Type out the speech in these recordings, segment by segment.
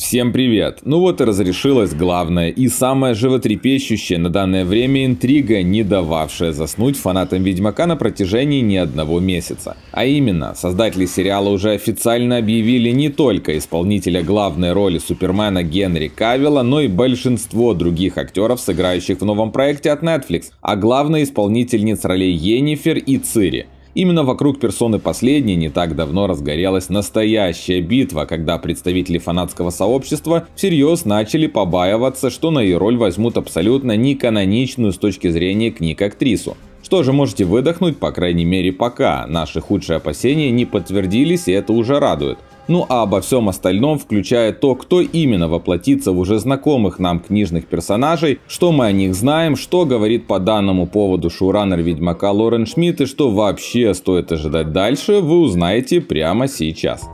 Всем привет! Ну вот и разрешилась главная и самая животрепещущая на данное время интрига, не дававшая заснуть фанатам Ведьмака на протяжении не одного месяца. А именно, создатели сериала уже официально объявили не только исполнителя главной роли Супермена Генри Кавилла, но и большинство других актеров, сыграющих в новом проекте от Netflix, а главной исполнительниц ролей Енифер и Цири – Именно вокруг персоны последней не так давно разгорелась настоящая битва, когда представители фанатского сообщества всерьез начали побаиваться, что на ее роль возьмут абсолютно неканоничную с точки зрения книг актрису. Тоже можете выдохнуть, по крайней мере пока. Наши худшие опасения не подтвердились и это уже радует. Ну а обо всем остальном, включая то, кто именно воплотится в уже знакомых нам книжных персонажей, что мы о них знаем, что говорит по данному поводу шоураннер Ведьмака Лорен Шмидт и что вообще стоит ожидать дальше, вы узнаете прямо сейчас.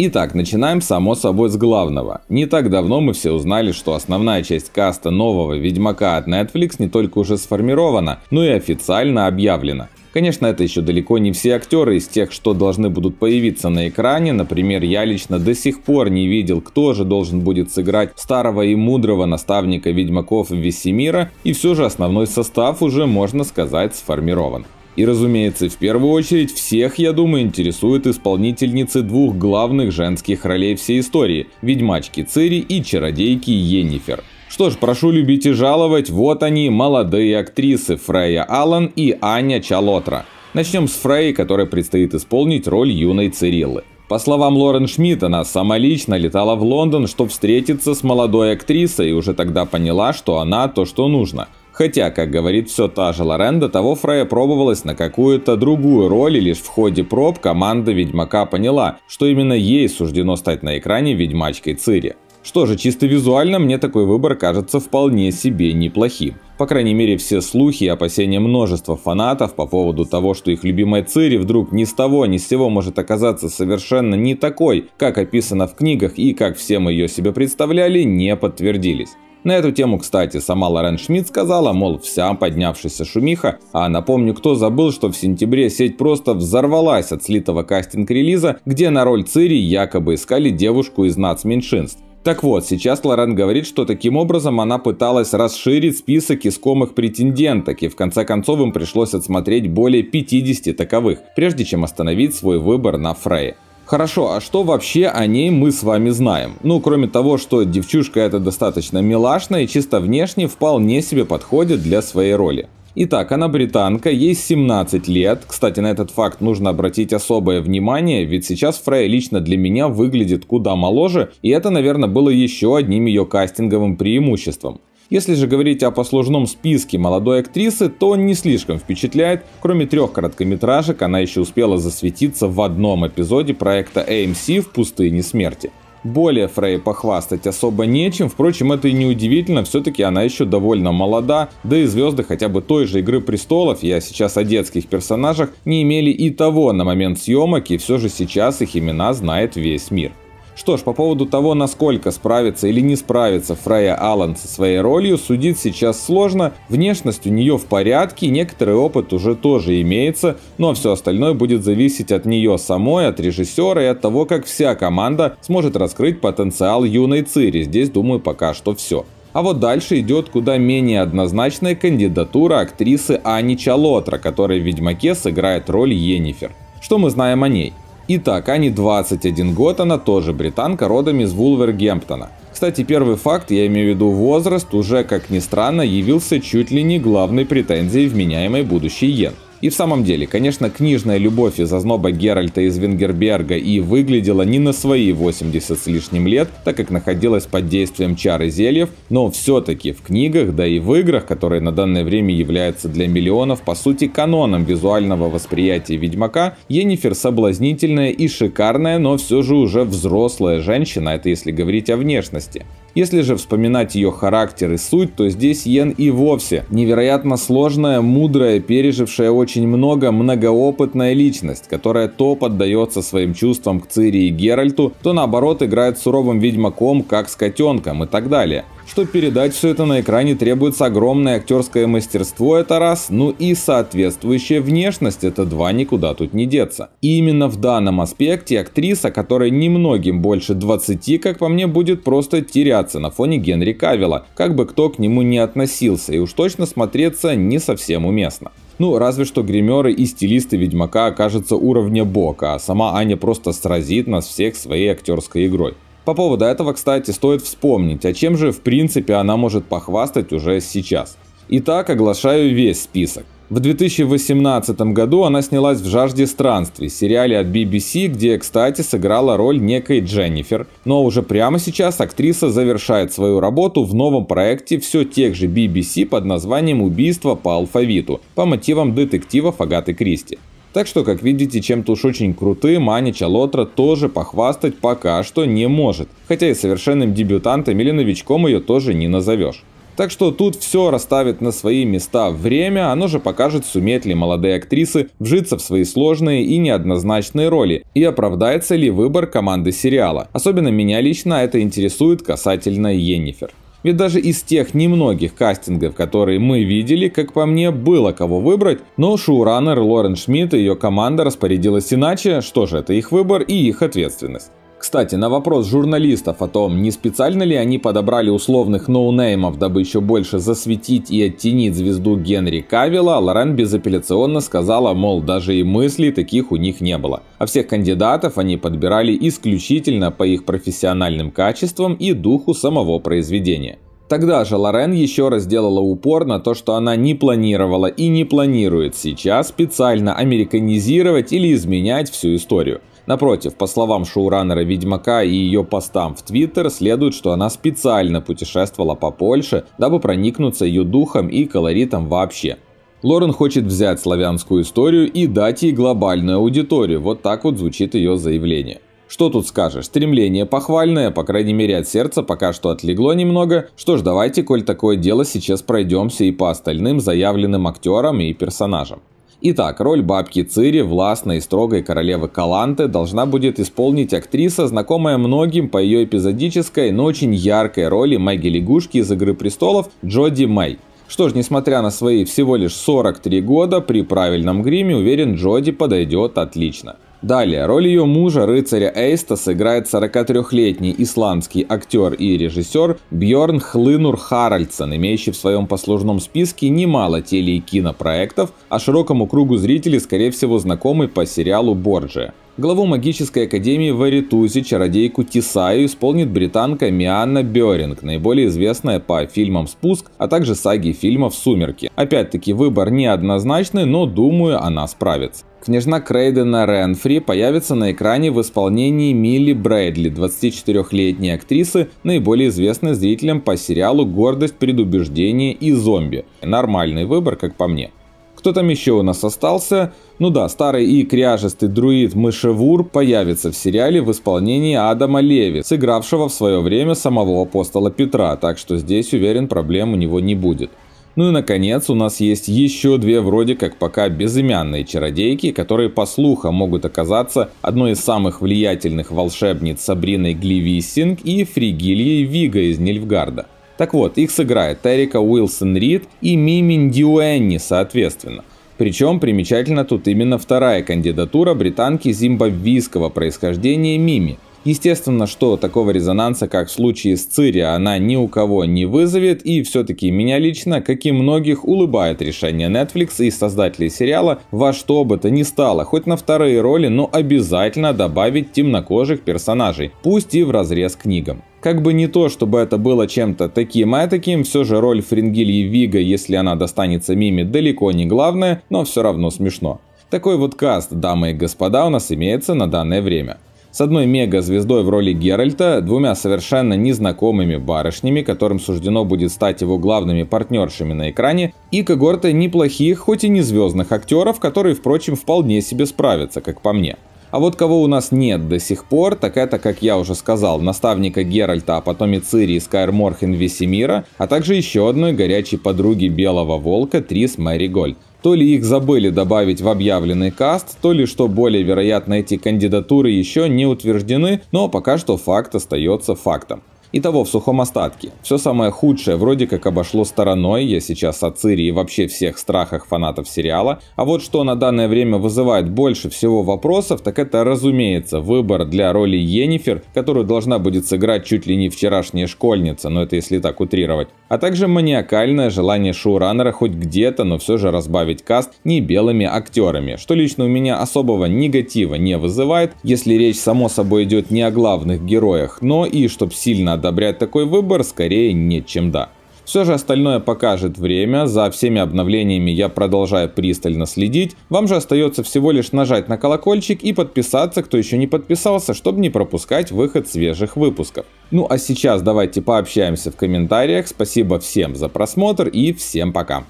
Итак, начинаем само собой с главного. Не так давно мы все узнали, что основная часть каста нового Ведьмака от Netflix не только уже сформирована, но и официально объявлена. Конечно, это еще далеко не все актеры из тех, что должны будут появиться на экране. Например, я лично до сих пор не видел, кто же должен будет сыграть старого и мудрого наставника ведьмаков Весемира. И все же основной состав уже, можно сказать, сформирован. И разумеется, в первую очередь всех, я думаю, интересуют исполнительницы двух главных женских ролей всей истории – ведьмачки Цири и чародейки Йеннифер. Что ж, прошу любить и жаловать, вот они, молодые актрисы Фрейя Аллан и Аня Чалотра. Начнем с Фрей, которая предстоит исполнить роль юной Цириллы. По словам Лорен Шмидт, она сама лично летала в Лондон, чтобы встретиться с молодой актрисой, и уже тогда поняла, что она то, что нужно. Хотя, как говорит все та же Лорен, до того Фрея пробовалась на какую-то другую роль, и лишь в ходе проб команда Ведьмака поняла, что именно ей суждено стать на экране ведьмачкой Цири. Что же, чисто визуально мне такой выбор кажется вполне себе неплохим. По крайней мере, все слухи и опасения множества фанатов по поводу того, что их любимая Цири вдруг ни с того ни с сего может оказаться совершенно не такой, как описано в книгах и как все мы ее себе представляли, не подтвердились. На эту тему, кстати, сама Лорен Шмидт сказала, мол, вся поднявшаяся шумиха, а напомню, кто забыл, что в сентябре сеть просто взорвалась от слитого кастинг-релиза, где на роль Цири якобы искали девушку из нацменьшинств. Так вот, сейчас Лорен говорит, что таким образом она пыталась расширить список искомых претенденток, и в конце концов им пришлось отсмотреть более 50 таковых, прежде чем остановить свой выбор на Фрей. Хорошо, а что вообще о ней мы с вами знаем? Ну, кроме того, что девчушка эта достаточно милашная и чисто внешне вполне себе подходит для своей роли. Итак, она британка, ей 17 лет. Кстати, на этот факт нужно обратить особое внимание, ведь сейчас Фрей лично для меня выглядит куда моложе, и это, наверное, было еще одним ее кастинговым преимуществом. Если же говорить о послужном списке молодой актрисы, то он не слишком впечатляет. Кроме трех короткометражек, она еще успела засветиться в одном эпизоде проекта AMC «В пустыне смерти». Более Фрей похвастать особо нечем, впрочем, это и не удивительно, все-таки она еще довольно молода, да и звезды хотя бы той же «Игры престолов», я сейчас о детских персонажах, не имели и того на момент съемок, и все же сейчас их имена знает весь мир. Что ж, по поводу того, насколько справится или не справится Фрея Аллан со своей ролью, судить сейчас сложно. Внешность у нее в порядке, некоторый опыт уже тоже имеется, но все остальное будет зависеть от нее самой, от режиссера и от того, как вся команда сможет раскрыть потенциал юной Цири. Здесь, думаю, пока что все. А вот дальше идет куда менее однозначная кандидатура актрисы Ани Чалотра, которая в «Ведьмаке» сыграет роль Енифер. Что мы знаем о ней? Итак, Ани 21 год, она тоже британка, родом из Вулвергемптона. Кстати, первый факт, я имею в виду возраст, уже, как ни странно, явился чуть ли не главной претензией вменяемой будущей Йен. И в самом деле, конечно, книжная любовь из озноба Геральта из Венгерберга и выглядела не на свои 80 с лишним лет, так как находилась под действием чары зельев, но все-таки в книгах, да и в играх, которые на данное время являются для миллионов по сути каноном визуального восприятия Ведьмака, Енифер соблазнительная и шикарная, но все же уже взрослая женщина, это если говорить о внешности. Если же вспоминать ее характер и суть, то здесь Йен и вовсе невероятно сложная, мудрая, пережившая очень много, многоопытная личность, которая то поддается своим чувствам к Цири и Геральту, то наоборот играет суровым ведьмаком, как с котенком и так далее. Что передать все это на экране требуется огромное актерское мастерство, это раз, ну и соответствующая внешность, это два, никуда тут не деться. И именно в данном аспекте актриса, которая немногим больше 20, как по мне, будет просто теряться выделяться на фоне Генри Кавилла, как бы кто к нему не относился, и уж точно смотреться не совсем уместно. Ну, разве что гримеры и стилисты Ведьмака окажутся уровня Бока, а сама Аня просто сразит нас всех своей актерской игрой. По поводу этого, кстати, стоит вспомнить, а чем же в принципе она может похвастать уже сейчас. Итак, оглашаю весь список. В 2018 году она снялась в «Жажде странствий» сериале от BBC, где, кстати, сыграла роль некой Дженнифер. Но уже прямо сейчас актриса завершает свою работу в новом проекте все тех же BBC под названием «Убийство по алфавиту» по мотивам детективов Агаты Кристи. Так что, как видите, чем-то уж очень крутым Аня Чалотра тоже похвастать пока что не может, хотя и совершенным дебютантом или новичком ее тоже не назовешь. Так что тут все расставит на свои места время, оно же покажет, сумеет ли молодые актрисы вжиться в свои сложные и неоднозначные роли, и оправдается ли выбор команды сериала. Особенно меня лично это интересует касательно Йеннифер. Ведь даже из тех немногих кастингов, которые мы видели, как по мне, было кого выбрать, но шоураннер Лорен Шмидт и ее команда распорядилась иначе, что же это их выбор и их ответственность. Кстати, на вопрос журналистов о том, не специально ли они подобрали условных ноунеймов, дабы еще больше засветить и оттенить звезду Генри Кавилла, Лорен безапелляционно сказала, мол, даже и мыслей таких у них не было. А всех кандидатов они подбирали исключительно по их профессиональным качествам и духу самого произведения. Тогда же Лорен еще раз сделала упор на то, что она не планировала и не планирует сейчас специально американизировать или изменять всю историю. Напротив, по словам шоураннера Ведьмака и ее постам в Твиттер, следует, что она специально путешествовала по Польше, дабы проникнуться ее духом и колоритом вообще. Лорен хочет взять славянскую историю и дать ей глобальную аудиторию. Вот так вот звучит ее заявление. Что тут скажешь, стремление похвальное, по крайней мере от сердца пока что отлегло немного. Что ж, давайте, коль такое дело, сейчас пройдемся и по остальным заявленным актерам и персонажам. Итак, роль бабки Цири, властной и строгой королевы Каланты должна будет исполнить актриса, знакомая многим по ее эпизодической, но очень яркой роли Мэгги Лягушки из «Игры престолов» Джоди Мэй. Что ж, несмотря на свои всего лишь 43 года, при правильном гриме, уверен, Джоди подойдет отлично. Далее, роль ее мужа, рыцаря Эйста, сыграет 43-летний исландский актер и режиссер Бьорн Хлынур Харальдсон, имеющий в своем послужном списке немало теле- и кинопроектов, а широкому кругу зрителей, скорее всего, знакомый по сериалу «Борджия». Главу магической академии в Аритузе чародейку Тисаю исполнит британка Мианна Беринг, наиболее известная по фильмам «Спуск», а также саги фильмов «Сумерки». Опять-таки выбор неоднозначный, но думаю она справится. Княжна Крейдена Ренфри появится на экране в исполнении Милли Брэдли, 24-летней актрисы, наиболее известной зрителям по сериалу «Гордость, предубеждение и зомби». Нормальный выбор, как по мне. Кто там еще у нас остался? Ну да, старый и кряжестый друид Мышевур появится в сериале в исполнении Адама Леви, сыгравшего в свое время самого апостола Петра, так что здесь, уверен, проблем у него не будет. Ну и наконец, у нас есть еще две вроде как пока безымянные чародейки, которые по слухам могут оказаться одной из самых влиятельных волшебниц Сабриной Гливиссинг и Фригильей Вига из Нильфгарда. Так вот, их сыграет Терика Уилсон Рид и Мимин Дьюэнни, соответственно. Причем примечательно тут именно вторая кандидатура британки зимбабвийского происхождения Мими. Естественно, что такого резонанса, как в случае с Цири, она ни у кого не вызовет, и все-таки меня лично, как и многих, улыбает решение Netflix и создателей сериала во что бы то ни стало, хоть на вторые роли, но обязательно добавить темнокожих персонажей, пусть и в разрез книгам. Как бы не то, чтобы это было чем-то таким, а таким все же роль Фрингильи Вига, если она достанется Мими, далеко не главная, но все равно смешно. Такой вот каст, дамы и господа, у нас имеется на данное время. С одной мега-звездой в роли Геральта, двумя совершенно незнакомыми барышнями, которым суждено будет стать его главными партнершами на экране, и когортой неплохих, хоть и не звездных актеров, которые, впрочем, вполне себе справятся, как по мне. А вот кого у нас нет до сих пор, так это, как я уже сказал, наставника Геральта, а потом и Цири и Скайрморхен Весемира, а также еще одной горячей подруги Белого Волка Трис Мэри Гольд. То ли их забыли добавить в объявленный каст, то ли, что более вероятно, эти кандидатуры еще не утверждены, но пока что факт остается фактом. Итого в сухом остатке. Все самое худшее вроде как обошло стороной, я сейчас о Цири и вообще всех страхах фанатов сериала. А вот что на данное время вызывает больше всего вопросов, так это, разумеется, выбор для роли Йеннифер, которую должна будет сыграть чуть ли не вчерашняя школьница, но это если так утрировать. А также маниакальное желание шоураннера хоть где-то, но все же разбавить каст не белыми актерами, что лично у меня особого негатива не вызывает, если речь само собой идет не о главных героях, но и, чтобы сильно одобрять такой выбор скорее нет, чем да. Все же остальное покажет время, за всеми обновлениями я продолжаю пристально следить. Вам же остается всего лишь нажать на колокольчик и подписаться, кто еще не подписался, чтобы не пропускать выход свежих выпусков. Ну а сейчас давайте пообщаемся в комментариях, спасибо всем за просмотр и всем пока.